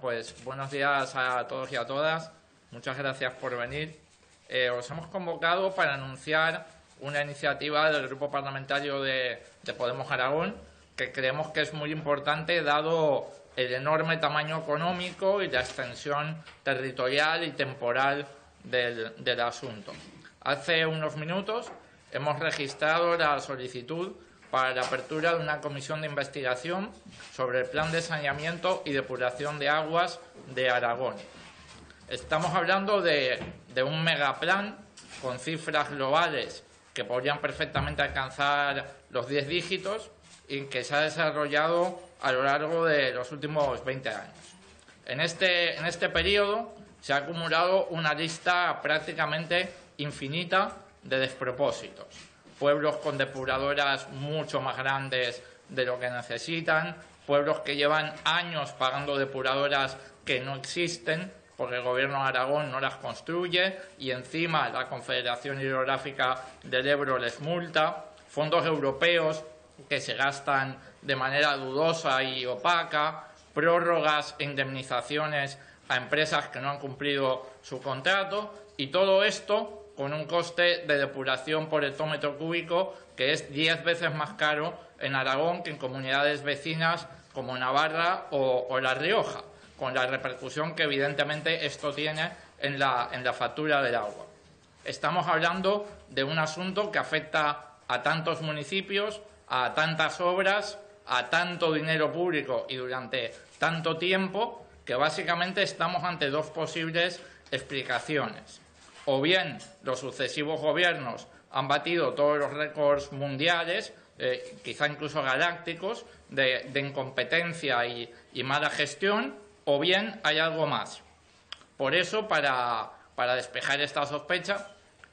Pues, buenos días a todos y a todas. Muchas gracias por venir. Eh, os hemos convocado para anunciar una iniciativa del Grupo Parlamentario de, Podemos Aragón que creemos que es muy importante dado el enorme tamaño económico y la extensión territorial y temporal del asunto. Hace unos minutos hemos registrado la solicitud para la apertura de una comisión de investigación sobre el plan de saneamiento y depuración de aguas de Aragón. Estamos hablando de, un megaplan con cifras globales que podrían perfectamente alcanzar los 10 dígitos y que se ha desarrollado a lo largo de los últimos 20 años. En este, en este periodo se ha acumulado una lista prácticamente infinita de despropósitos pueblos con depuradoras mucho más grandes de lo que necesitan, pueblos que llevan años pagando depuradoras que no existen porque el gobierno de Aragón no las construye y encima la Confederación Hidrográfica del Ebro les multa, fondos europeos que se gastan de manera dudosa y opaca, prórrogas e indemnizaciones a empresas que no han cumplido su contrato y todo esto con un coste de depuración por hectómetro cúbico que es diez veces más caro en Aragón que en comunidades vecinas como Navarra o, La Rioja, con la repercusión que evidentemente esto tiene en la factura del agua. Estamos hablando de un asunto que afecta a tantos municipios, a tantas obras, a tanto dinero público y durante tanto tiempo que básicamente estamos ante dos posibles explicaciones o bien los sucesivos gobiernos han batido todos los récords mundiales, eh, quizá incluso galácticos, de, incompetencia y, mala gestión, o bien hay algo más. Por eso, para, despejar esta sospecha,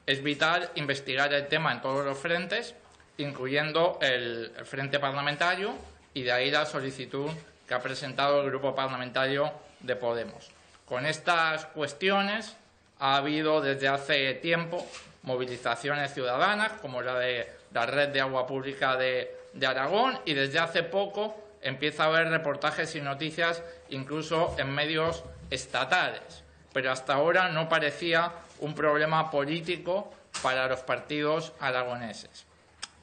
es vital investigar el tema en todos los frentes, incluyendo el frente parlamentario, y de ahí la solicitud que ha presentado el Grupo Parlamentario de Podemos. Con estas cuestiones ha habido desde hace tiempo movilizaciones ciudadanas, como la de la Red de Agua Pública de, Aragón, y desde hace poco empieza a haber reportajes y noticias incluso en medios estatales. Pero hasta ahora no parecía un problema político para los partidos aragoneses.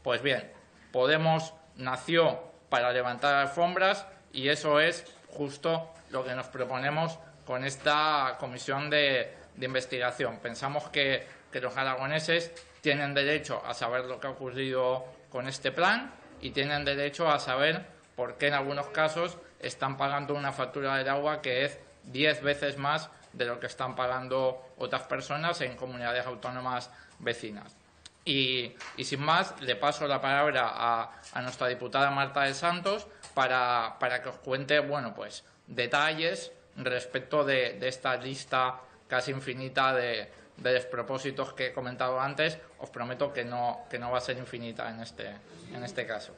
Pues bien, Podemos nació para levantar alfombras y eso es justo lo que nos proponemos con esta comisión de, de investigación. Pensamos que, los aragoneses tienen derecho a saber lo que ha ocurrido con este plan y tienen derecho a saber por qué en algunos casos están pagando una factura del agua que es diez veces más de lo que están pagando otras personas en comunidades autónomas vecinas. Y, sin más, le paso la palabra a, a nuestra diputada Marta de Santos para, que os cuente bueno, pues, detalles respecto de, de esta lista casi infinita de, despropósitos que he comentado antes, os prometo que no, que no va a ser infinita en este, en este caso.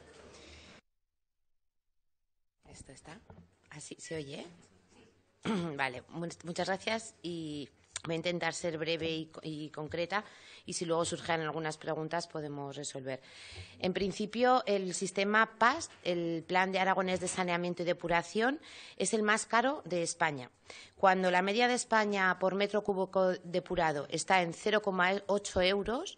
¿Esto está? ¿Así ¿Ah, se oye? Vale, muchas gracias y Voy a intentar ser breve y, concreta y si luego surgen algunas preguntas podemos resolver. En principio, el sistema PAS, el Plan de Aragones de Saneamiento y Depuración, es el más caro de España. Cuando la media de España por metro cúbico depurado está en 0,8 euros,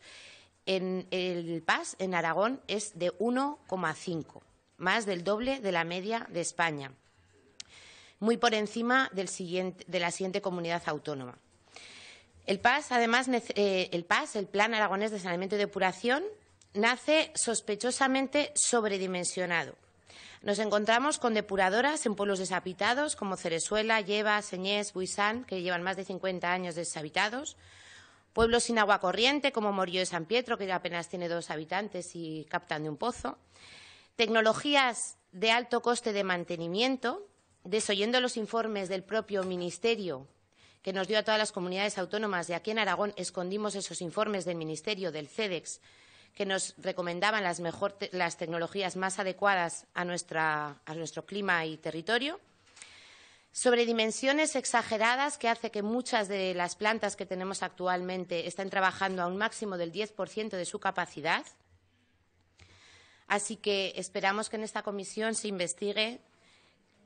el PAS en Aragón es de 1,5, más del doble de la media de España, muy por encima de la siguiente comunidad autónoma. El PAS, además, eh, el el Plan Aragonés de Saneamiento y Depuración, nace sospechosamente sobredimensionado. Nos encontramos con depuradoras en pueblos deshabitados como Cerezuela, Lleva, Señés, Buisán, que llevan más de 50 años deshabitados, pueblos sin agua corriente como Morillo de San Pietro, que apenas tiene dos habitantes y captan de un pozo, tecnologías de alto coste de mantenimiento, desoyendo los informes del propio Ministerio que nos dio a todas las comunidades autónomas De aquí en Aragón escondimos esos informes del Ministerio, del CEDEX, que nos recomendaban las, tecnologías más adecuadas a, a nuestro clima y territorio sobre dimensiones exageradas que hace que muchas de las plantas que tenemos actualmente estén trabajando a un máximo del 10% de su capacidad. Así que esperamos que en esta comisión se investigue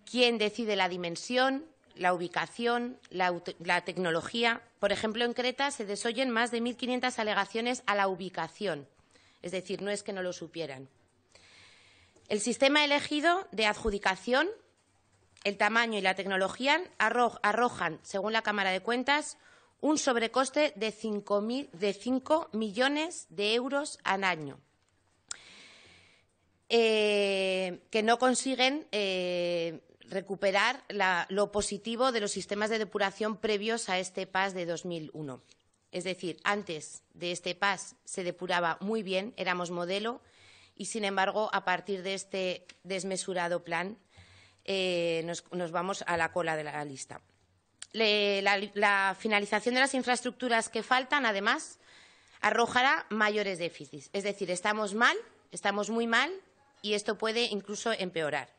quién decide la dimensión, la ubicación, la, tecnología. Por ejemplo, en Creta se desoyen más de 1.500 alegaciones a la ubicación, es decir, no es que no lo supieran. El sistema elegido de adjudicación, el tamaño y la tecnología arrojan, según la Cámara de Cuentas, un sobrecoste de 5, millones de euros al año. Eh, que no consiguen eh, recuperar lo positivo de los sistemas de depuración previos a este PAS de 2001. Es decir, antes de este PAS se depuraba muy bien, éramos modelo, y sin embargo, a partir de este desmesurado plan, eh, nos, vamos a la cola de la lista. la finalización de las infraestructuras que faltan, además, arrojará mayores déficits. Es decir, estamos mal, estamos muy mal y esto puede incluso empeorar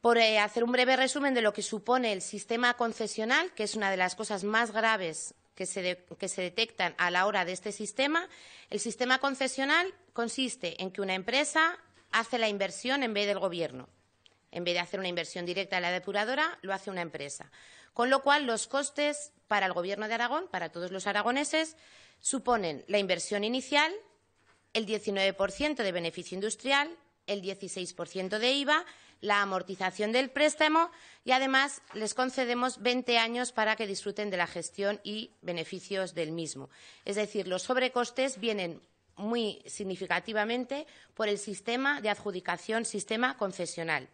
por eh, hacer un breve resumen de lo que supone el sistema concesional, que es una de las cosas más graves que se, que se, detectan a la hora de este sistema. El sistema concesional consiste en que una empresa hace la inversión en vez del Gobierno. En vez de hacer una inversión directa a la depuradora, lo hace una empresa. Con lo cual, los costes para el Gobierno de Aragón, para todos los aragoneses, suponen la inversión inicial, el 19% de beneficio industrial, el 16% de IVA la amortización del préstamo y además les concedemos 20 años para que disfruten de la gestión y beneficios del mismo. Es decir, los sobrecostes vienen muy significativamente por el sistema de adjudicación, sistema concesional.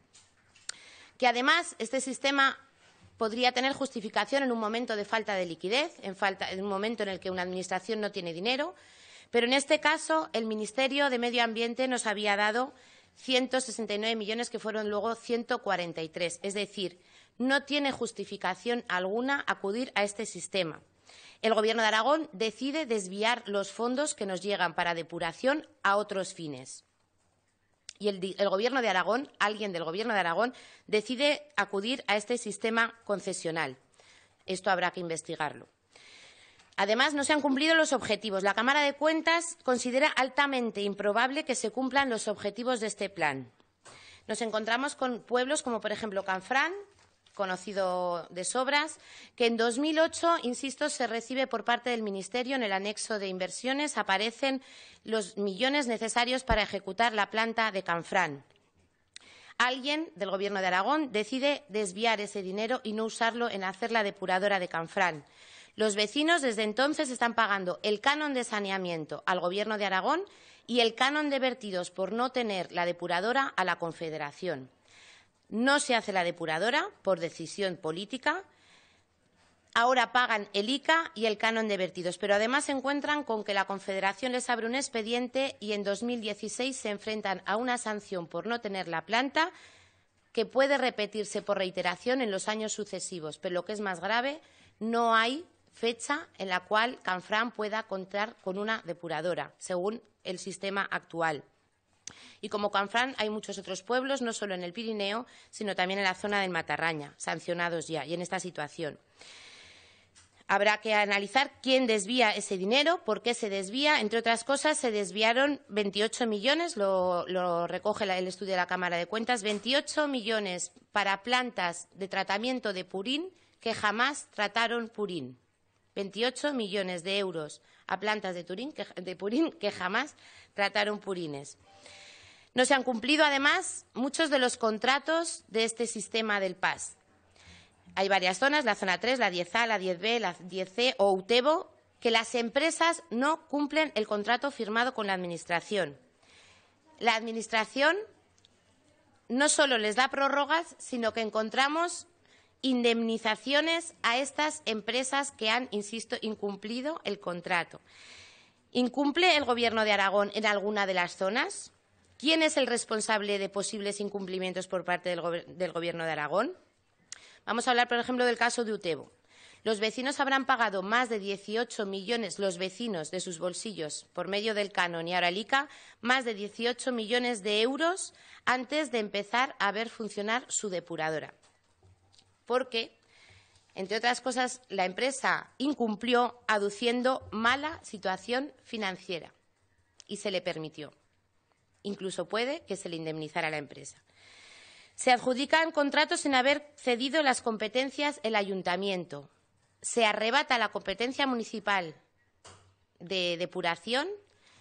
Que además este sistema podría tener justificación en un momento de falta de liquidez, en, en un momento en el que una administración no tiene dinero, pero en este caso el Ministerio de Medio Ambiente nos había dado 169 millones que fueron luego 143. Es decir, no tiene justificación alguna acudir a este sistema. El Gobierno de Aragón decide desviar los fondos que nos llegan para depuración a otros fines. Y el, el Gobierno de Aragón, alguien del Gobierno de Aragón, decide acudir a este sistema concesional. Esto habrá que investigarlo. Además, no se han cumplido los objetivos. La Cámara de Cuentas considera altamente improbable que se cumplan los objetivos de este plan. Nos encontramos con pueblos como, por ejemplo, Canfrán, conocido de sobras, que en 2008, insisto, se recibe por parte del Ministerio en el anexo de inversiones, aparecen los millones necesarios para ejecutar la planta de Canfrán. Alguien del Gobierno de Aragón decide desviar ese dinero y no usarlo en hacer la depuradora de Canfrán. Los vecinos desde entonces están pagando el canon de saneamiento al Gobierno de Aragón y el canon de vertidos por no tener la depuradora a la Confederación. No se hace la depuradora por decisión política. Ahora pagan el ICA y el canon de vertidos, pero además se encuentran con que la Confederación les abre un expediente y en 2016 se enfrentan a una sanción por no tener la planta que puede repetirse por reiteración en los años sucesivos. Pero lo que es más grave, no hay fecha en la cual Canfrán pueda contar con una depuradora, según el sistema actual. Y como Canfrán hay muchos otros pueblos, no solo en el Pirineo, sino también en la zona del Matarraña, sancionados ya y en esta situación. Habrá que analizar quién desvía ese dinero, por qué se desvía. Entre otras cosas, se desviaron 28 millones, lo, recoge el estudio de la Cámara de Cuentas, 28 millones para plantas de tratamiento de purín que jamás trataron purín. 28 millones de euros a plantas de, Turín, que, de Purín que jamás trataron purines. No se han cumplido, además, muchos de los contratos de este sistema del PAS. Hay varias zonas, la zona 3, la 10A, la 10B, la 10C o Utebo, que las empresas no cumplen el contrato firmado con la Administración. La Administración no solo les da prórrogas, sino que encontramos indemnizaciones a estas empresas que han, insisto, incumplido el contrato. ¿Incumple el Gobierno de Aragón en alguna de las zonas? ¿Quién es el responsable de posibles incumplimientos por parte del, Gobierno de Aragón? Vamos a hablar, por ejemplo, del caso de Utebo. Los vecinos habrán pagado más de 18 millones, los vecinos de sus bolsillos, por medio del canon y ahora más de 18 millones de euros antes de empezar a ver funcionar su depuradora porque, entre otras cosas, la empresa incumplió aduciendo mala situación financiera y se le permitió. Incluso puede que se le indemnizara a la empresa. Se adjudican contratos sin haber cedido las competencias el ayuntamiento. Se arrebata la competencia municipal de depuración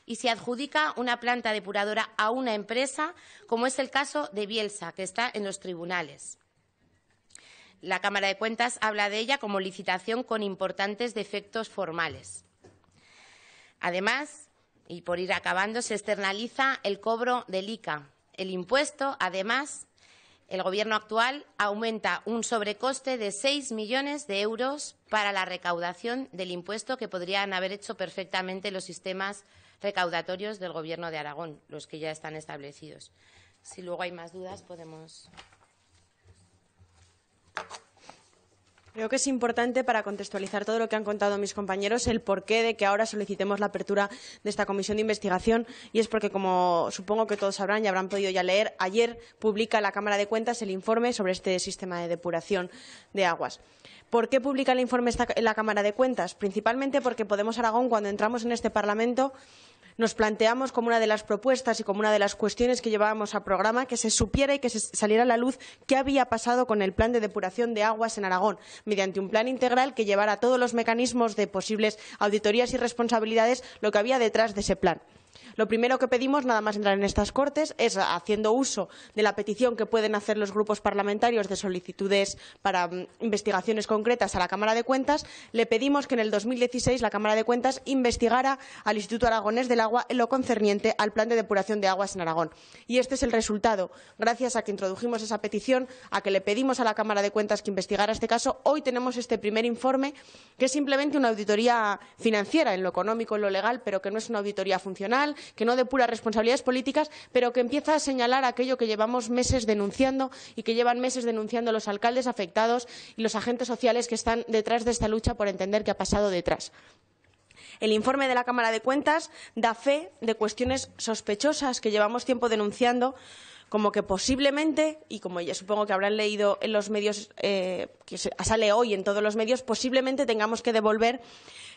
y se adjudica una planta depuradora a una empresa, como es el caso de Bielsa, que está en los tribunales. La Cámara de Cuentas habla de ella como licitación con importantes defectos formales. Además, y por ir acabando, se externaliza el cobro del ICA. El impuesto, además, el Gobierno actual aumenta un sobrecoste de 6 millones de euros para la recaudación del impuesto que podrían haber hecho perfectamente los sistemas recaudatorios del Gobierno de Aragón, los que ya están establecidos. Si luego hay más dudas, podemos. Creo que es importante para contextualizar todo lo que han contado mis compañeros el porqué de que ahora solicitemos la apertura de esta comisión de investigación y es porque, como supongo que todos sabrán y habrán podido ya leer, ayer publica la Cámara de Cuentas el informe sobre este sistema de depuración de aguas. ¿Por qué publica el informe la Cámara de Cuentas? Principalmente porque Podemos Aragón, cuando entramos en este Parlamento, nos planteamos como una de las propuestas y como una de las cuestiones que llevábamos a programa que se supiera y que saliera a la luz qué había pasado con el plan de depuración de aguas en Aragón, mediante un plan integral que llevara todos los mecanismos de posibles auditorías y responsabilidades lo que había detrás de ese plan. Lo primero que pedimos, nada más entrar en estas Cortes, es, haciendo uso de la petición que pueden hacer los grupos parlamentarios de solicitudes para mm, investigaciones concretas a la Cámara de Cuentas, le pedimos que en el 2016 la Cámara de Cuentas investigara al Instituto Aragonés del Agua en lo concerniente al plan de depuración de aguas en Aragón. Y este es el resultado. Gracias a que introdujimos esa petición, a que le pedimos a la Cámara de Cuentas que investigara este caso, hoy tenemos este primer informe, que es simplemente una auditoría financiera en lo económico, en lo legal, pero que no es una auditoría funcional que no depura responsabilidades políticas, pero que empieza a señalar aquello que llevamos meses denunciando y que llevan meses denunciando los alcaldes afectados y los agentes sociales que están detrás de esta lucha por entender qué ha pasado detrás. El informe de la Cámara de Cuentas da fe de cuestiones sospechosas que llevamos tiempo denunciando, como que posiblemente, y como ya supongo que habrán leído en los medios, eh, que sale hoy en todos los medios, posiblemente tengamos que devolver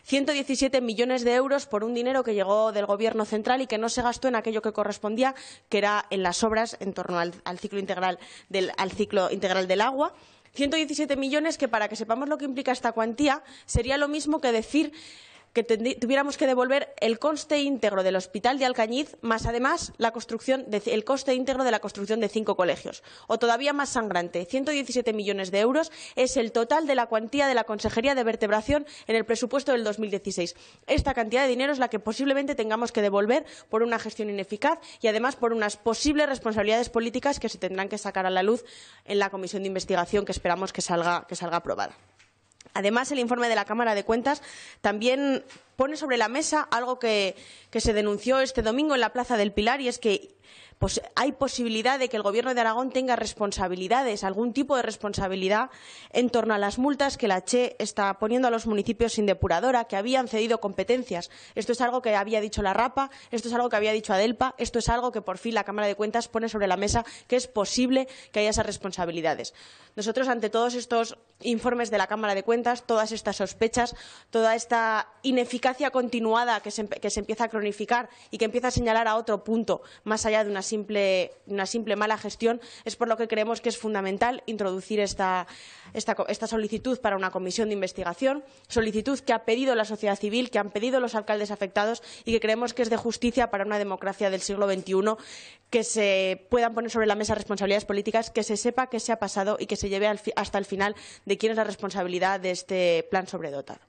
117 millones de euros por un dinero que llegó del Gobierno central y que no se gastó en aquello que correspondía, que era en las obras en torno al, ciclo, integral del, al ciclo integral del agua. 117 millones que, para que sepamos lo que implica esta cuantía, sería lo mismo que decir que tuviéramos que devolver el coste íntegro del hospital de Alcañiz, más además la construcción el coste íntegro de la construcción de cinco colegios. O todavía más sangrante, 117 millones de euros es el total de la cuantía de la Consejería de Vertebración en el presupuesto del 2016. Esta cantidad de dinero es la que posiblemente tengamos que devolver por una gestión ineficaz y además por unas posibles responsabilidades políticas que se tendrán que sacar a la luz en la comisión de investigación que esperamos que salga, que salga aprobada. Además, el informe de la Cámara de Cuentas también pone sobre la mesa algo que, se denunció este domingo en la Plaza del Pilar y es que hay posibilidad de que el Gobierno de Aragón tenga responsabilidades, algún tipo de responsabilidad en torno a las multas que la CHE está poniendo a los municipios sin depuradora, que habían cedido competencias. Esto es algo que había dicho la RAPA, esto es algo que había dicho Adelpa, esto es algo que por fin la Cámara de Cuentas pone sobre la mesa que es posible que haya esas responsabilidades. Nosotros, ante todos estos informes de la Cámara de Cuentas, todas estas sospechas, toda esta ineficacia continuada que se, que se empieza a cronificar y que empieza a señalar a otro punto, más allá de una una simple mala gestión, es por lo que creemos que es fundamental introducir esta, esta solicitud para una comisión de investigación, solicitud que ha pedido la sociedad civil, que han pedido los alcaldes afectados y que creemos que es de justicia para una democracia del siglo XXI que se puedan poner sobre la mesa responsabilidades políticas, que se sepa qué se ha pasado y que se lleve hasta el final de quién es la responsabilidad de este plan sobredotado.